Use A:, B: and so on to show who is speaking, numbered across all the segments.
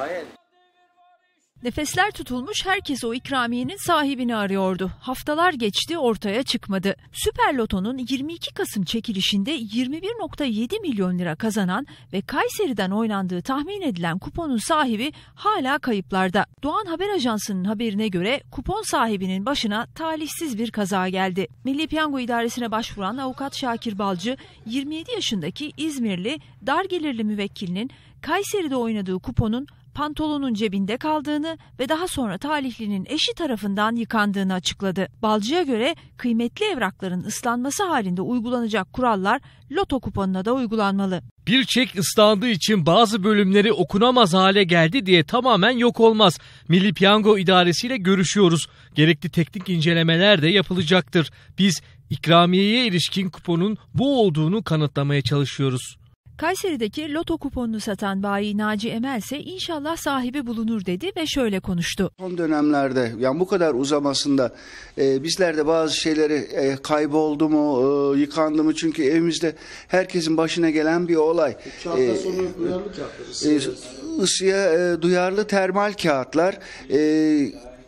A: Hayır.
B: Nefesler tutulmuş herkes o ikramiyenin sahibini arıyordu. Haftalar geçti ortaya çıkmadı. Süper Loto'nun 22 Kasım çekilişinde 21.7 milyon lira kazanan ve Kayseri'den oynandığı tahmin edilen kuponun sahibi hala kayıplarda. Doğan Haber Ajansı'nın haberine göre kupon sahibinin başına talihsiz bir kaza geldi. Milli Piyango İdaresi'ne başvuran avukat Şakir Balcı 27 yaşındaki İzmirli dar gelirli müvekkilinin Kayseri'de oynadığı kuponun pantolonun cebinde kaldığını ve daha sonra talihlinin eşi tarafından yıkandığını açıkladı. Balcı'ya göre kıymetli evrakların ıslanması halinde uygulanacak kurallar loto kuponuna da uygulanmalı.
C: Bir çek ıslandığı için bazı bölümleri okunamaz hale geldi diye tamamen yok olmaz. Milli Piyango İdaresi ile görüşüyoruz. Gerekli teknik incelemeler de yapılacaktır. Biz ikramiyeye ilişkin kuponun bu olduğunu kanıtlamaya çalışıyoruz.
B: Kayseri'deki loto kuponunu satan bayi Naci Emel ise inşallah sahibi bulunur dedi ve şöyle konuştu.
C: Son dönemlerde
A: yani bu kadar uzamasında e, bizlerde bazı şeyleri e, kayboldu mu, e, yıkandı mı çünkü evimizde herkesin başına gelen bir olay. E, çanta e, duyarlı kağıtlar. E, ısıya e, duyarlı termal kağıtlar. E,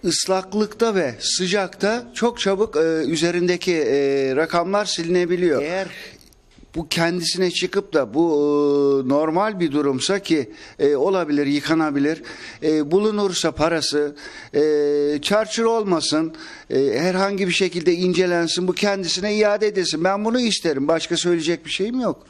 A: ıslaklıkta ve sıcakta çok çabuk e, üzerindeki e, rakamlar silinebiliyor. Eğer bu kendisine çıkıp da bu e, normal bir durumsa ki e, olabilir, yıkanabilir. E, bulunursa parası e, çarçur olmasın, e, herhangi bir şekilde incelensin, bu kendisine iade edilsin. Ben bunu isterim. Başka söyleyecek bir şeyim yok.